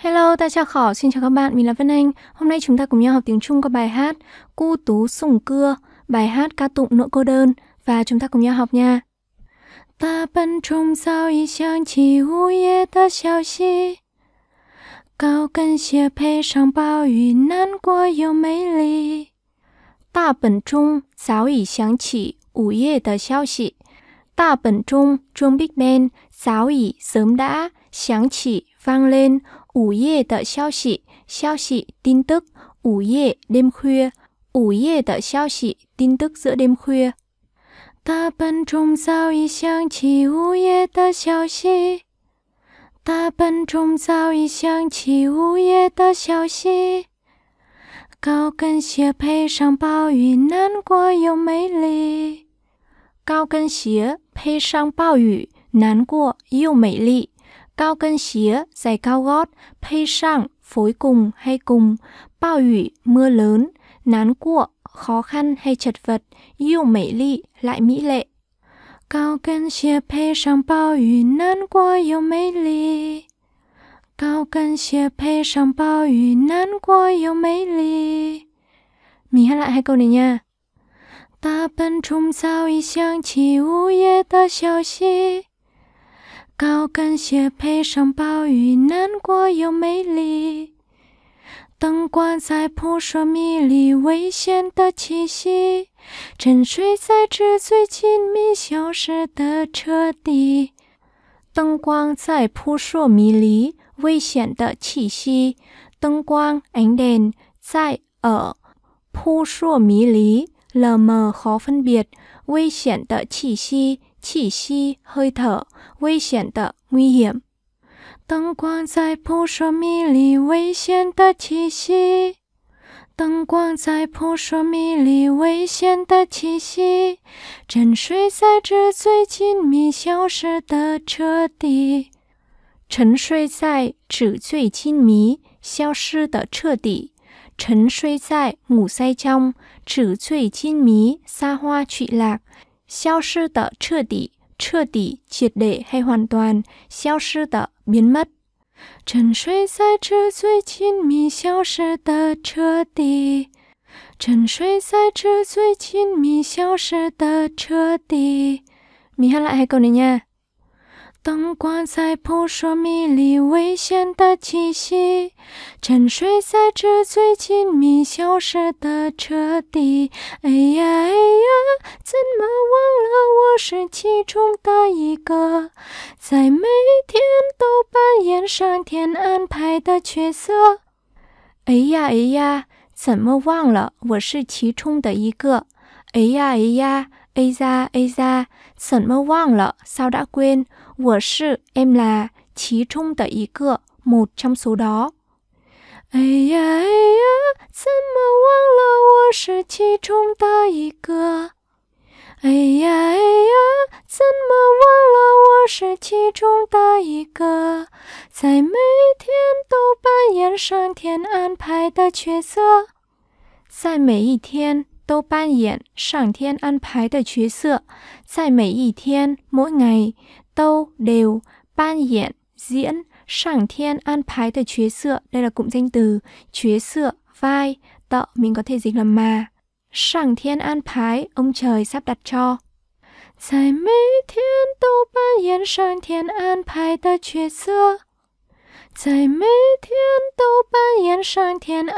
Hello, ta chào khỏ, xin chào các bạn, mình là Vân Anh. Hôm nay chúng ta cùng nhau học tiếng Trung qua bài hát Cu tú sùng cưa, bài hát ca tụng nỗi cô đơn và chúng ta cùng nhau học nha. Ta bận trung sao y xiang chỉ hu ye ta xiao xi Cao cân xie pê sang bao yu nan qua yêu mấy ly Ta bân trung sao y xiang chỉ ủ ye ta xiao xi Ta bân trung, trung Big Ben, giáo y sớm đã, sáng chỉ, vang lên, 午夜的消息，消息叮咚，午夜，临夜。午夜的消息叮闻。午夜的大笨钟早已响起午夜的消息，大笨钟早已响起午夜的消息。高跟鞋配上暴雨，难过又美丽。高跟鞋配上暴雨，难过又美丽。cao cân xía, giày cao gót, pay sang, phối cùng hay cùng, bao ủy, mưa lớn, nán cuộ, khó khăn hay chật vật, yêu mỹ lệ lại mỹ lệ. Cao cân xía pay sang bao ủy, nán cuộ, yêu mỹ lị. Mình hát lại hai câu này nha. 大笨虫早已想起午夜的消息。高跟鞋配上暴雨，难过又美丽。灯光在扑朔迷离，危险的气息。沉睡在纸醉金迷，消失的彻底。灯光在扑朔迷离，危险的气息。灯光，h e n 在耳，扑朔迷离，冷漠和分别，危险的气息。气息，h 头危险的，威严。灯光在扑朔迷离，危险的气息。灯光在扑朔迷离，危险的气息。沉睡在纸醉金迷，消失的彻底。沉睡在纸醉金迷，消失的彻底。沉睡在暮色中，纸醉金迷，撒花去 c 消失的彻底、彻底、彻底、彻底，还完全消失的、变没？沉睡在这最亲密，消失的彻底；沉睡在这最亲密，消失的彻底。咪哈来，还扣你呀。灯光在扑朔迷离，危险的气息沉睡在纸醉金迷、消失的彻底。哎呀哎呀，怎么忘了我是其中的一个，在每天都扮演上天安排的角色。哎呀哎呀，怎么忘了我是其中的一个？哎呀哎呀，哎呀哎呀，怎么忘了？骚 a o 我是 em là chí trung tờ một trong số đó. Ây da, ây da, mà quang lơ mỗi ngày tâu, đều, ban diễn, diễn, sẵn thiên an an 排 từ chúa sựa, đây là cụm danh từ, chúa sựa, vai, tợ mình có thể dịch là mà. Sẵn thiên an an 排, ông trời sắp đặt cho. Tại mấy thiên tâu ban diễn sẵn thiên an an chúa chúa sựa. sựa. thiên thiên tâu ban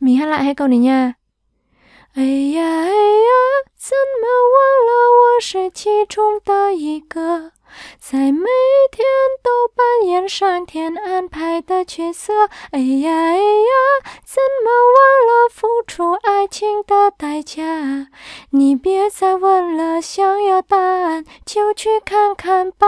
Mình hát lại hai câu này nha. 哎呀哎呀，怎么忘了我是其中的一个，在每天都扮演上天安排的角色。哎呀哎呀，怎么忘了付出爱情的代价？你别再问了，想要答案就去看看吧。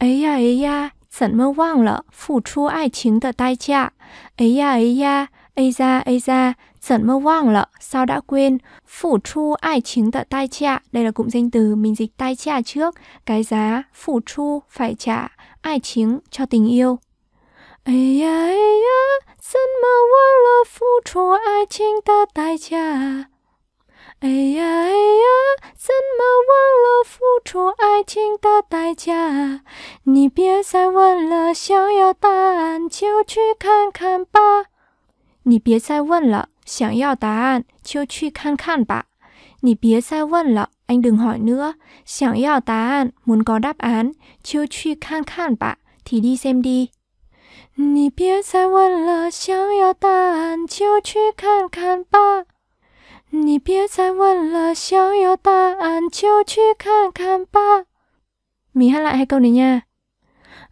哎呀哎呀，怎么忘了付出爱情的代价？哎呀哎呀，哎呀哎呀。Giận mơ hoang lợ, sao đã quên Phủ chu ai chính tợ tai trạ Đây là cụm danh từ mình dịch tai trạ trước Cái giá phủ chu phải trả Ai chính cho tình yêu Ây 想要答案，就去看看吧。你别再问了，anh 别 n 问了。想要答案，想要答案，就去看看吧。thì xem 你别再问了，想要答案，就去看看吧。你别再问了，想要答案，就去看看吧。米哈来，还够你呀。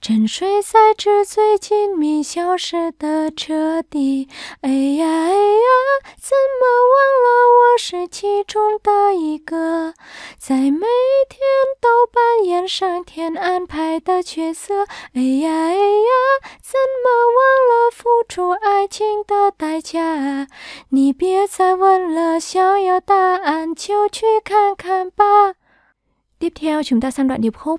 沉睡在纸醉金迷，消失的彻底。哎呀哎呀，怎么忘了我是其中的一个，在每天都扮演上天安排的角色。哎呀哎呀，怎么忘了付出爱情的代价？你别再问了，想要答案就去看看吧。t i p t e o c h ta s o n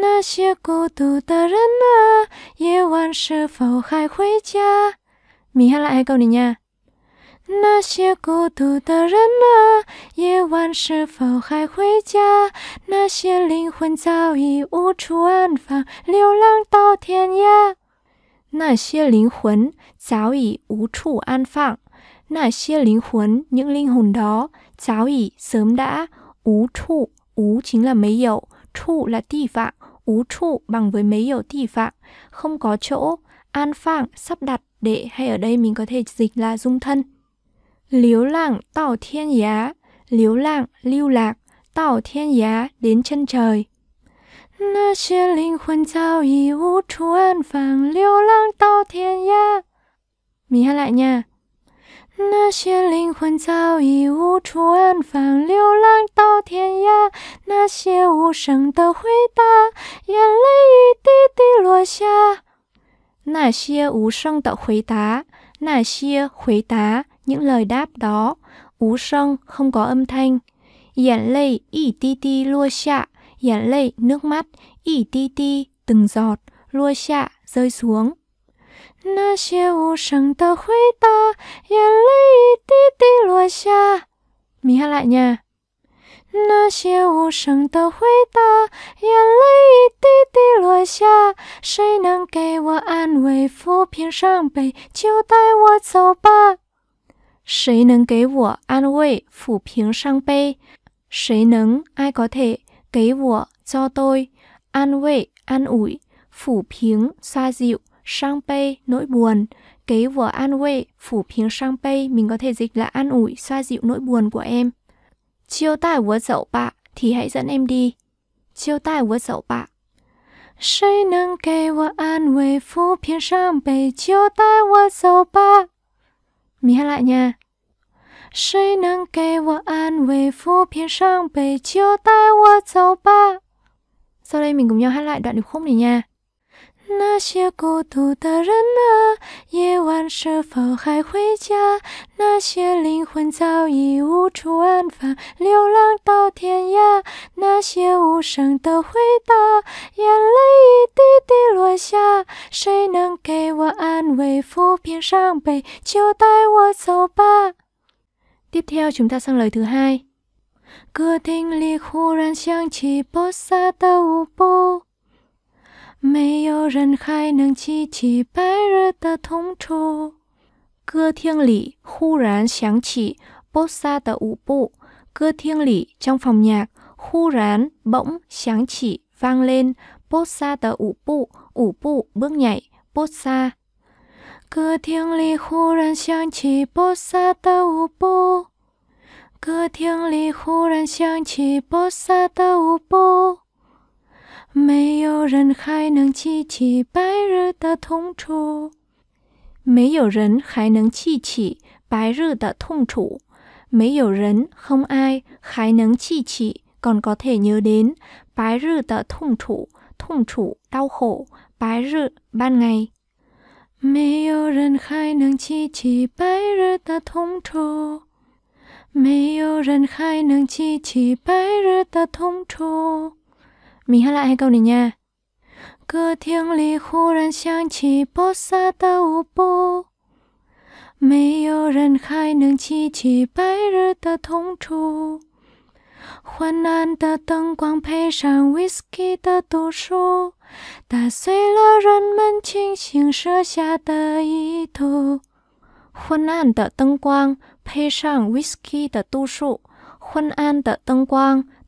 那些孤独的人啊，夜晚是否还回家？米哈来，还够你呀！那些孤独的人啊，夜晚是否还回家？那些灵魂早已无处安放，流浪到天涯。那些灵魂早已无处安放。那些灵魂，những linh hồn đó, 早已 sớm đã, 无处无情了没有，处了地方。ú trụ bằng với mấy hiểu thị phạm, không có chỗ, an phạng, sắp đặt, để hay ở đây mình có thể dịch là dung thân. Liếu lạng tảo thiên giá, liếu lạng lưu lạc, tảo thiên giá đến chân trời. linh giao an phạng liếu lạng thiên giá mình hát lại nha. 那些灵魂早已无处安放，流浪到天涯。那些无声的回答，眼泪一滴滴落下。那些无声的回答，回答，那些回答。无声，没有声音。眼泪一滴滴落下，眼泪，眼泪，一滴滴，一滴一滴，一滴一滴，滴一滴，滴那些无声的回答，眼泪一滴滴落下。米哈来呢？那些无声的回答，眼泪一滴滴落下。谁能给我安慰，抚平伤悲？就带我走吧。谁能给我安慰，抚平伤悲？谁能？埃格特，给我，教我，安慰，安慰，抚平，撒酒。sang pay nỗi buồn kế vừa an ủi phủ phiếu sang pay mình có thể dịch là an ủi xoa dịu nỗi buồn của em chiêu tài vừa dậu bạ thì hãy dẫn em đi chiêu tài vừa dậu mình hát lại nha an ủi phủ sang sau đây mình cùng nhau hát lại đoạn điệp khúc này nha. 那些孤独的人啊，夜晚是否还回家？那些灵魂早已无处安放，流浪到天涯。那些无声的回答，眼泪一滴滴落下。谁能给我安慰？抚平伤悲，就带我走吧。Tiếp theo chúng ta sang lời thứ hai. 歌厅里忽然响起波萨的舞步。没有人还能记起白日的痛楚。歌厅里忽然响起波萨的舞步，歌厅里在房乐忽然、嘣响起，放声波萨的舞步，舞步，舞步，波萨。歌厅里忽然响起波萨的舞步，歌厅里忽然响起波萨的舞步。没有人还能记起白日的痛楚，没有人还能记起白日的痛楚，没有人 k 爱还能记起 còn có t h nhớ 白日的痛楚痛楚刀 a 白日 b a 没有人还能记起白日的痛楚，没有人还能记起白日的痛楚。米哈拉还够你呢。歌厅里忽然响起波萨的舞步，没有人还能记起白日的痛楚。昏暗的灯光配上 Whisky 的度数，打碎了人们清醒设下的意图。昏暗的灯光配上 Whisky 的度数，昏暗的灯光。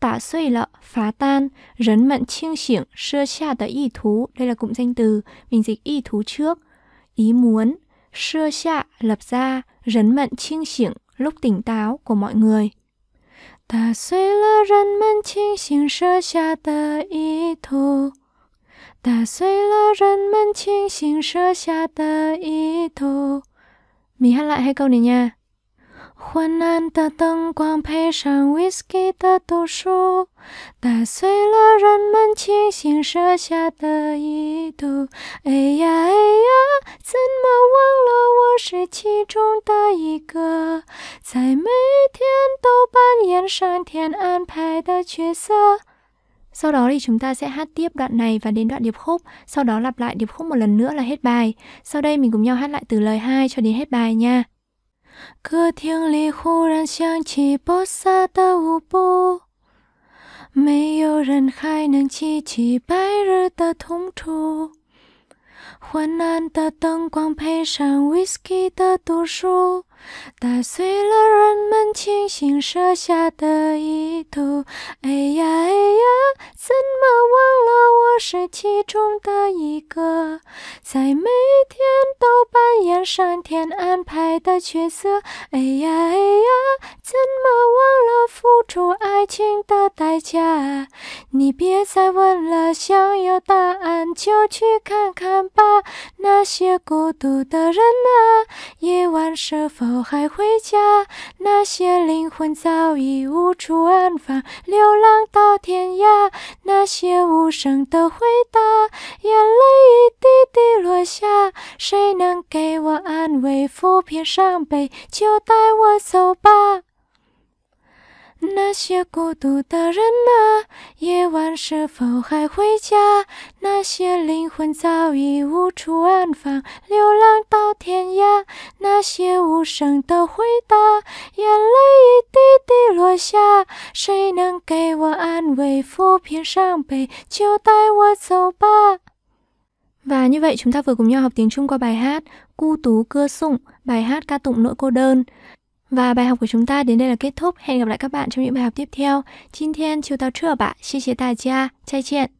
tả suy lợ, phá tan, rấn mận chiêng xỉng, sơ xa tờ y thú, đây là cụm danh từ, mình dịch y thú trước, ý muốn, sơ xa lập ra, rấn mận chiêng xỉng, lúc tỉnh táo của mọi người. Ta suy lơ rấn mận chiêng xỉng sơ xa tờ y thú. Ta suy lơ rấn mận chiêng xỉng sơ xa tờ y thú. Mình hát lại hai câu này nha. 昏暗的灯光配上 whisky 的度数，打碎了人们清醒设下的一度。哎呀哎呀，怎么忘了我是其中的一个，在每天都扮演上天安排的角色。Sau đó thì chúng ta sẽ hát tiếp đoạn này và đến đoạn điệp khúc, sau đó lặp lại điệp khúc một lần nữa là hết bài. Sau đây mình cùng nhau hát lại từ lời 2 cho đến hết bài nha. 歌厅里忽然响起波萨的舞步，没有人还能记起白日的痛楚。昏暗的灯光配上 whiskey 的度数。打碎了人们精心设下的意图。哎呀哎呀，怎么忘了我是其中的一个，在每天都扮演上天安排的角色。哎呀哎呀，怎么忘了付出爱情的代价？你别再问了，想要答案就去看看吧。那些孤独的人啊，夜晚是否？我还回家，那些灵魂早已无处安放，流浪到天涯。那些无声的回答，眼泪一滴滴落下。谁能给我安慰，抚平伤悲？就带我走吧。那些孤独的人们，夜晚是否还回家？那些灵魂早已无处安放，流浪到天涯。那些无声的回答，眼泪一滴滴落下。谁能给我安慰？抚平伤悲，就带我走吧。và như vậy chúng ta vừa cùng nhau học tiếng Trung qua bài hát c u t ú c ơ Sụng, bài hát ca tụng nỗi cô đơn. Và bài học của chúng ta đến đây là kết thúc. Hẹn gặp lại các bạn trong những bài học tiếp theo. 今天就到这吧，谢谢大家，再见。Xin Thiên chiều tao